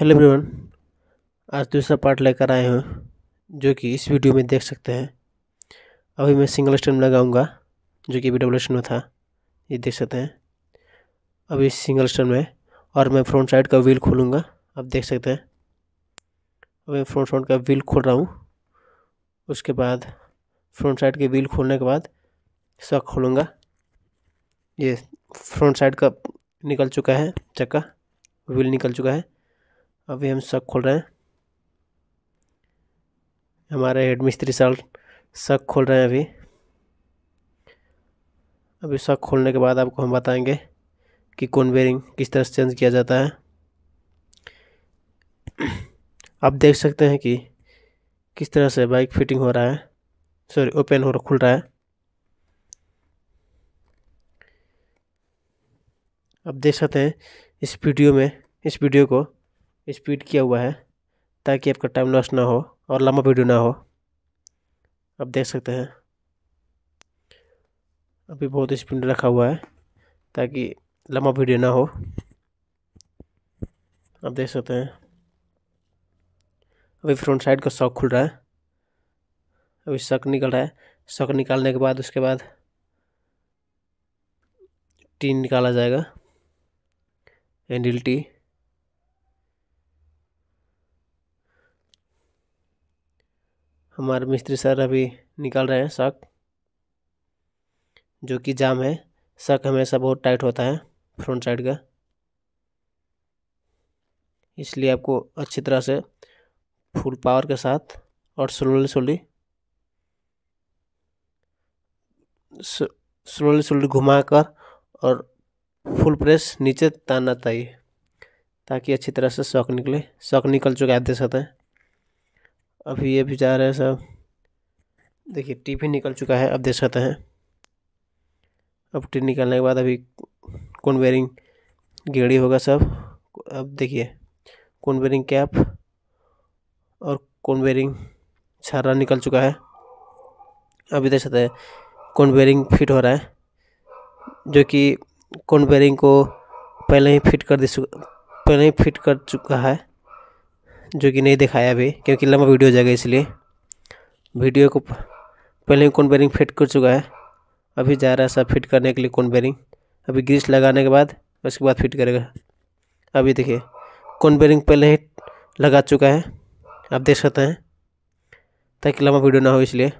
hello everyone आज दूसरा तो पार्ट लेकर आए हूँ जो कि इस वीडियो में देख सकते हैं अभी मैं सिंगल स्टैंड लगाऊंगा जो कि डबल स्टेम स्टैंड में था ये देख सकते हैं अभी सिंगल स्टैंड में और मैं फ्रंट साइड का व्हील खोलूँगा आप देख सकते हैं अभी मैं फ्रंट साइड का व्हील खोल रहा हूँ उसके बाद फ्रंट साइड के व्हील खोलने के बाद सक खोलूँगा ये फ्रंट साइड का निकल चुका है चक्का व्हील निकल चुका है अभी हम शक खोल रहे हैं हमारे हेड मिस्त्री साल शक खोल रहे हैं अभी अभी शक खोलने के बाद आपको हम बताएंगे कि कौन बेरिंग किस तरह से चेंज किया जाता है आप देख सकते हैं कि किस तरह से बाइक फिटिंग हो रहा है सॉरी ओपन हो रहा खुल रहा है आप देख सकते हैं इस वीडियो में इस वीडियो को स्पीड किया हुआ है ताकि आपका टाइम लॉस ना हो और लंबा वीडियो ना हो आप देख सकते हैं अभी बहुत स्पीड रखा हुआ है ताकि लंबा वीडियो ना हो आप देख सकते हैं अभी फ्रंट साइड का शॉक खुल रहा है अभी शक निकल रहा है शक निकालने के बाद उसके बाद टीन निकाला जाएगा एंडिल टी हमारे मिस्त्री सर अभी निकल रहे हैं शक जो कि जाम है शक हमेशा बहुत टाइट होता है फ्रंट साइड का इसलिए आपको अच्छी तरह से फुल पावर के साथ और स्लोली स्लोली स्लोली स्लोली घुमाकर और फुल प्रेस नीचे तानना चाहिए ताकि अच्छी तरह से शक निकले शक निकल चुका है आप देख सकते हैं अभी ये भी जा रहा है सब देखिए टी भी निकल चुका है अब देख सकते हैं अब टी निकलने के बाद अभी कौन वेयरिंग गेड़ी होगा सब अब देखिए कौन वेयरिंग कैप और कौन वेयरिंग छारा निकल चुका है अभी देख सकते हैं कौन वेयरिंग फिट हो रहा है जो कि कौन वेयरिंग को पहले ही फिट कर दे पहले ही फिट कर चुका है जो कि नहीं दिखाया अभी क्योंकि लंबा वीडियो हो जाएगा इसलिए वीडियो को पहले ही कौन बेरिंग फिट कर चुका है अभी जा रहा है सब फिट करने के लिए कौन बेरिंग अभी ग्रीस लगाने के बाद उसके बाद फिट करेगा अभी देखिए कौन बेरिंग पहले ही लगा चुका है आप देख सकते हैं ताकि लंबा वीडियो ना हो इसलिए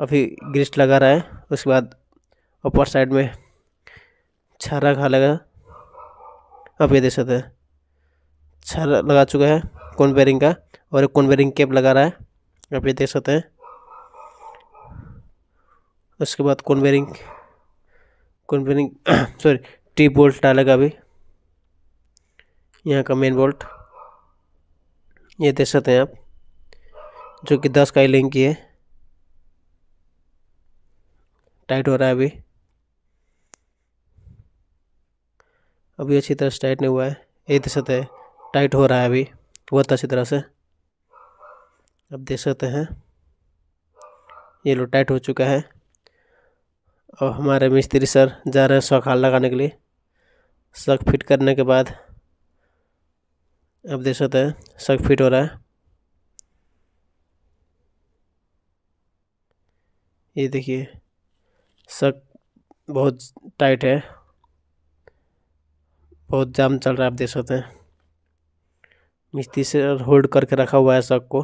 अभी ग्रिस्ट लगा रहा है उसके बाद अपर साइड में छारा खा लगा अभी ये देख सकते हैं अच्छा लगा चुका है कौन बेरिंग का और एक कौन बेरिंग कैप लगा रहा है आप ये देख सकते हैं उसके बाद कौन बेरिंग कौन बेरिंग सॉरी टी बोल्ट डालेगा अभी यहाँ का मेन बोल्ट ये देख सकते हैं आप जो कि दस का ही लिंक की है टाइट हो रहा है अभी अभी अच्छी तरह से टाइट नहीं हुआ है ये देख सकते हैं टाइट हो रहा है अभी बहुत अच्छी तरह से अब देख सकते हैं ये लो टाइट हो चुका है और हमारे मिस्त्री सर जा रहे हैं शख हाल लगाने के लिए शख फिट करने के बाद अब देख सकते हैं शख फिट हो रहा है ये देखिए शक बहुत टाइट है बहुत जाम चल रहा है आप देख सकते हैं मिस्त्री से होल्ड करके रखा हुआ है को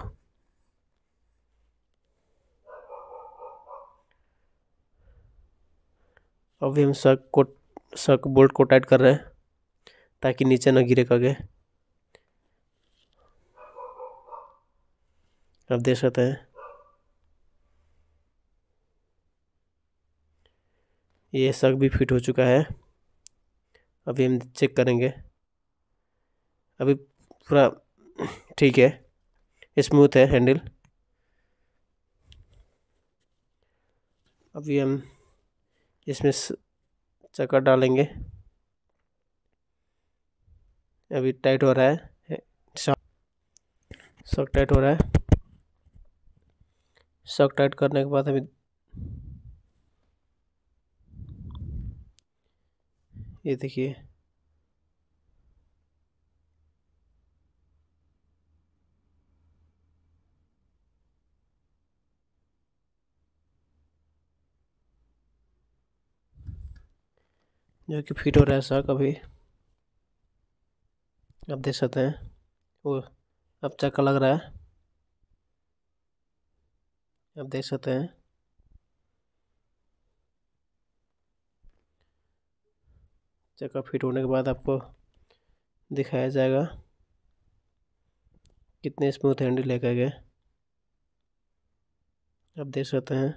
अभी हम शक को शक बोल्ट को टाइट कर रहे हैं ताकि नीचे ना गिरे कगे अब देख सकते हैं ये शक भी फिट हो चुका है अभी हम चेक करेंगे अभी पूरा ठीक है स्मूथ है हैंडल अभी हम इसमें चक्कर डालेंगे अभी टाइट हो रहा है शॉक टाइट हो रहा है शॉक टाइट करने के बाद अभी ये देखिए जो कि फिट हो रहा है सर कभी आप देख सकते हैं वो अब चक्का लग रहा है आप देख सकते हैं चक्का फिट होने के बाद आपको दिखाया जाएगा कितने स्मूथ हैंडल लेकर गए आप देख सकते हैं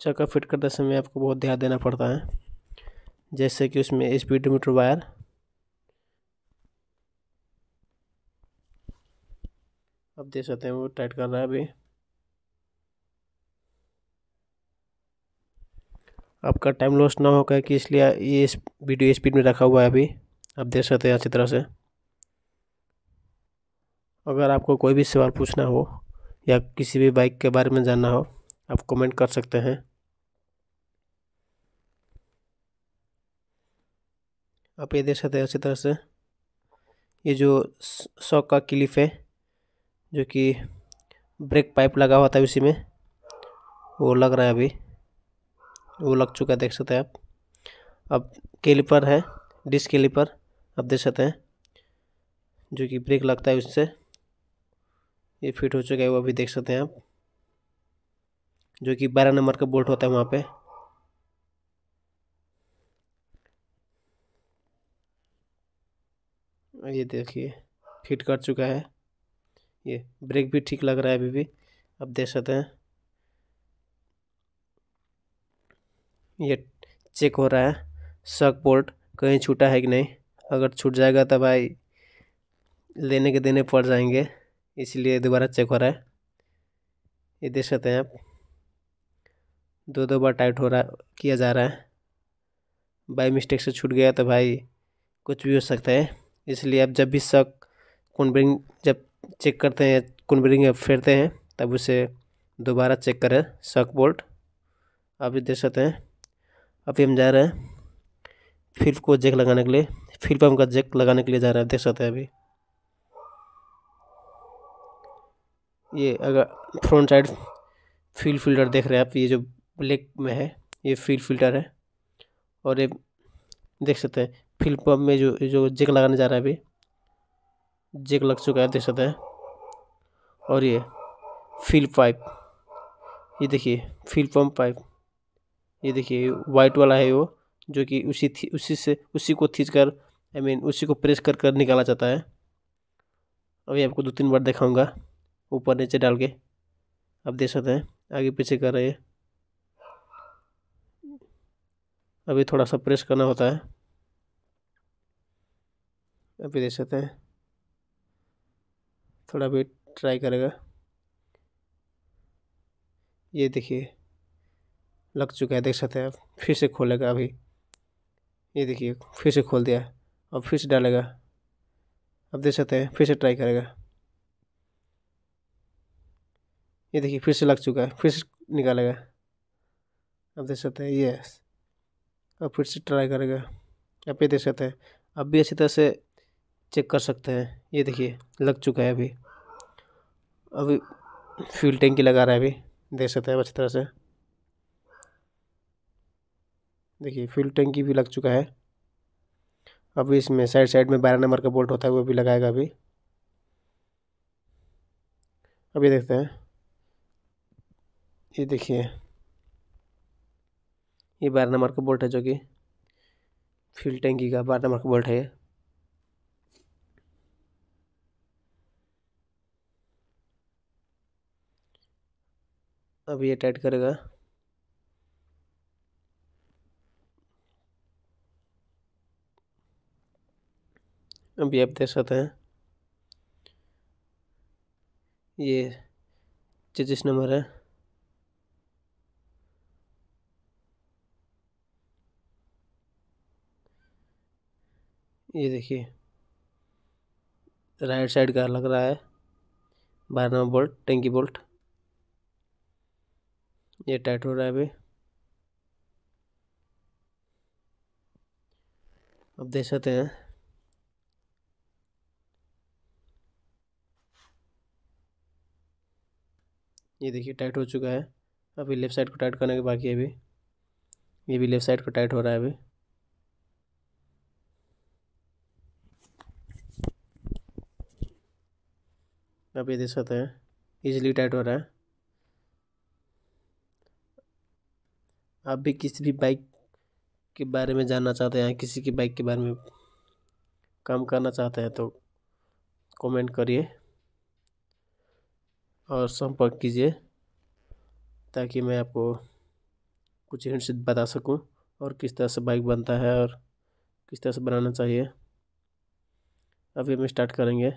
चक्का फिट करते समय आपको बहुत ध्यान देना पड़ता है जैसे कि उसमें स्पीड मीटर वायर अब देख सकते हैं वो टाइट कर रहा है अभी आपका टाइम लॉस ना हो क्या कि इसलिए ये इस वीडियो स्पीड में रखा हुआ है अभी आप देख सकते हैं अच्छी तरह से अगर आपको कोई भी सवाल पूछना हो या किसी भी बाइक के बारे में जानना हो आप कमेंट कर सकते हैं आप ये देख सकते हैं अच्छी तरह से ये जो शॉक का क्लिप है जो कि ब्रेक पाइप लगा हुआ था उसी में वो लग रहा है अभी वो लग चुका है देख सकते हैं आप अब कैलिपर है डिस्क कैलिपर आप देख सकते हैं जो कि ब्रेक लगता है उससे ये फिट हो चुका है वो अभी देख सकते हैं आप जो कि बारह नंबर का बोल्ट होता है वहाँ पे ये देखिए फिट कर चुका है ये ब्रेक भी ठीक लग रहा है अभी भी आप देख सकते हैं ये चेक हो रहा है शक बोल्ट कहीं छूटा है कि नहीं अगर छूट जाएगा तो भाई लेने के देने पड़ जाएंगे इसलिए दोबारा चेक हो रहा है ये देख सकते हैं आप दो दो बार टाइट हो रहा किया जा रहा है बाई मिस्टेक से छूट गया तो भाई कुछ भी हो सकता है इसलिए आप जब भी शक कुंडबिंग जब चेक करते हैं कुंडबिंग फेरते हैं तब उसे दोबारा चेक करें शक बोल्ट आप देख सकते हैं अभी हम जा रहे हैं फिल्प को जेक लगाने के लिए फिल्प हम का जेक लगाने के लिए जा रहे हैं देख सकते हैं अभी ये अगर फ्रंट साइड फील फिल्टर देख रहे हैं आप ये जो ब्लैक में है ये फील फिल्टर है और ये देख सकते हैं फील पम्प में जो जो जेक लगाने जा रहा है अभी जेक लग चुका है देख सकते हैं और ये फील पाइप ये देखिए फील पम्प पाइप ये देखिए वाइट वाला है वो जो कि उसी उसी से उसी को खींच कर आई I मीन mean, उसी को प्रेस कर कर निकाला जाता है अभी आपको दो तीन बार दिखाऊंगा ऊपर नीचे डाल के आप देख सकते हैं आगे पीछे कर रहे हैं अभी थोड़ा सा प्रेस करना होता है अभी देख सकते हैं थोड़ा भी ट्राई करेगा ये देखिए लग चुका है देख सकते हैं फिर से खोलेगा अभी ये देखिए फिर से खोल दिया अब फिर से डालेगा अब देख सकते हैं फिर से ट्राई करेगा ये देखिए फिर से लग चुका है फिर से निकालेगा अब देख सकते हैं यस और फिर से ट्राई करेगा आप ये देख सकते हैं अब भी अच्छी तरह से चेक कर सकते हैं ये देखिए लग चुका है अभी अभी फ्यूल टैंकी लगा रहा है अभी देख सकते हैं अच्छी तरह से देखिए फ्यूल टैंकी भी लग चुका है अभी इसमें साइड साइड में बारह नंबर का बोल्ट होता है वो भी लगाएगा अभी अभी देखते हैं ये देखिए ये बारह नंबर का बोल्ट है जो कि फ्यूल टैंकी का बारह नंबर का बोल्ट है ये अब ये टाइट करेगा अभी आप देख सकते हैं ये चौतीस नंबर है ये देखिए राइट साइड का लग रहा है बारह नंबर बोल्ट टेंकी बोल्ट ये टाइट हो रहा है अभी अब देख सकते हैं ये देखिए टाइट हो चुका है अभी लेफ़्ट साइड को टाइट करने के बाकी है अभी ये भी लेफ़्ट साइड को टाइट हो रहा है अभी आप ये देख सकते हैं ईजिली टाइट हो रहा है आप भी किसी भी बाइक के बारे में जानना चाहते हैं किसी की बाइक के बारे में काम करना चाहते हैं तो कमेंट करिए और संपर्क कीजिए ताकि मैं आपको कुछ हिंट्स बता सकूं और किस तरह से बाइक बनता है और किस तरह से बनाना चाहिए अभी हम स्टार्ट करेंगे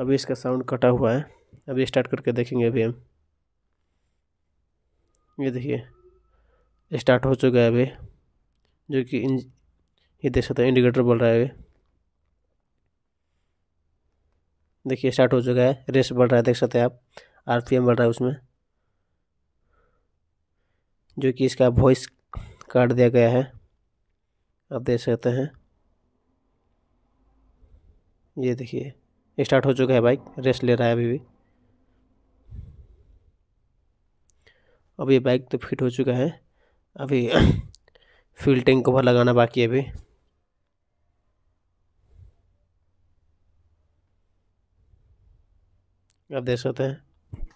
अभी इसका साउंड कटा हुआ है अभी स्टार्ट करके देखेंगे अभी हम ये देखिए स्टार्ट हो चुका है अभी जो कि ये देख सकते हैं इंडिकेटर बढ़ रहा है अभी देखिए स्टार्ट हो चुका है रेस बढ़ रहा है देख सकते हैं आप आरपीएम बढ़ रहा है उसमें जो कि इसका वॉइस काट दिया गया है आप देख सकते हैं ये देखिए स्टार्ट हो चुका है बाइक रेस्ट ले रहा है अभी भी अब ये बाइक तो फिट हो चुका है अभी फ्यूल टैंक कवर लगाना बाकी है अभी आप देख सकते हैं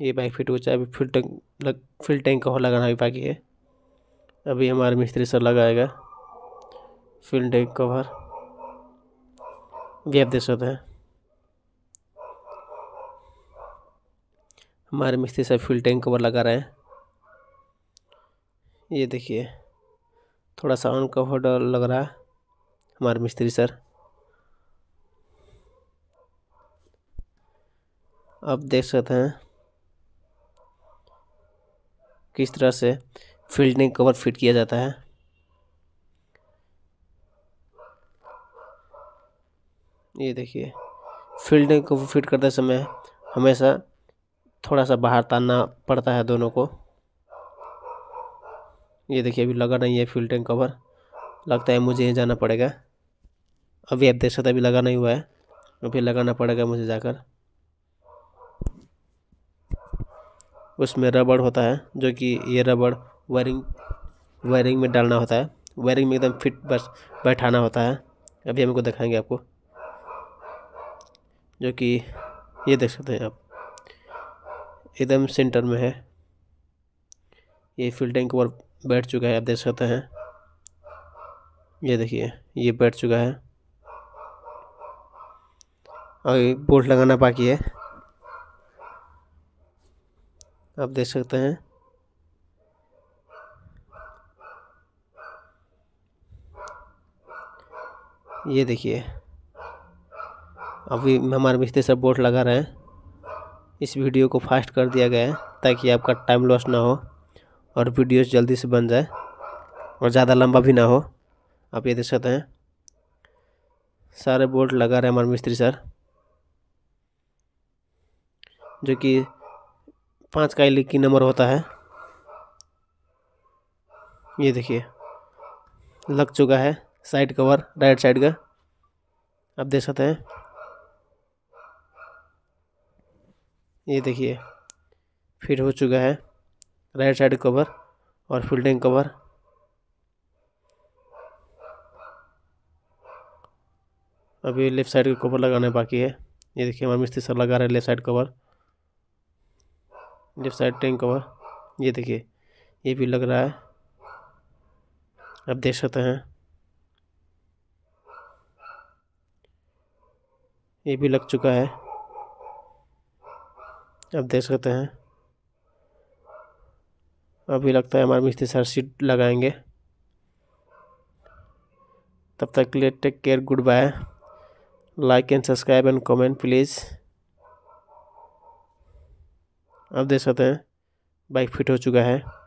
ये बाइक फिट हो चाहे अभी फ्यूल टैंक लग फ्यूल टैंक कवर लगाना भी बाकी है अभी हमारे मिस्त्री सर लगाएगा fuel tank cover we have this हैं हमारे मिस्त्री साहब फ्यूल टैंक कवर लगा रहे हैं ये देखिए थोड़ा सा अनकम्फर्टेबल लग रहा है हमारे मिस्त्री सर आप देख सकते हैं किस तरह से फील्डिंग कवर फिट किया जाता है ये देखिए फील्ड को फिट करते समय हमेशा थोड़ा सा बाहर तानना पड़ता है दोनों को ये देखिए अभी लगा नहीं है फ्यूल कवर लगता है मुझे यहीं जाना पड़ेगा अभी आप देख सकते अभी लगा नहीं हुआ है अभी लगाना पड़ेगा मुझे जाकर उसमें रबड़ होता है जो कि ये रबड़ वायरिंग वायरिंग में डालना होता है वायरिंग में एकदम फिट बस बैठाना होता है अभी हमको दिखाएंगे आपको जो कि ये देख सकते हैं आप एकदम सेंटर में है ये फ्यूल टैंक ऊपर बैठ चुका है आप देख सकते हैं ये देखिए ये बैठ चुका है और बोल्ट लगाना बाकी है आप देख सकते हैं ये देखिए अभी हमारे मिस्त्री सब बोर्ड लगा रहे हैं इस वीडियो को फास्ट कर दिया गया है ताकि आपका टाइम लॉस ना हो और वीडियो जल्दी से बन जाए और ज़्यादा लंबा भी ना हो आप ये देख सकते हैं सारे बोर्ड लगा रहे हैं हमारे मिस्त्री सर जो कि पाँच का की नंबर होता है ये देखिए लग चुका है साइड कवर राइट साइड का आप देख सकते हैं ये देखिए फिट हो चुका है राइट साइड कवर और फील्डिंग कवर अभी लेफ्ट साइड का कवर लगाने बाकी है ये देखिए हमारे मिस्त्री सर लगा रहे हैं left side cover left side tank cover ये देखिए ये भी लग रहा है अब देख सकते हैं ये भी लग चुका है अब देख सकते हैं अभी लगता है हमारे मिस्त्री सर सीट लगाएंगे तब तक के लिए take care good bye like and subscribe and comment please अब देख सकते हैं बाइक फिट हो चुका है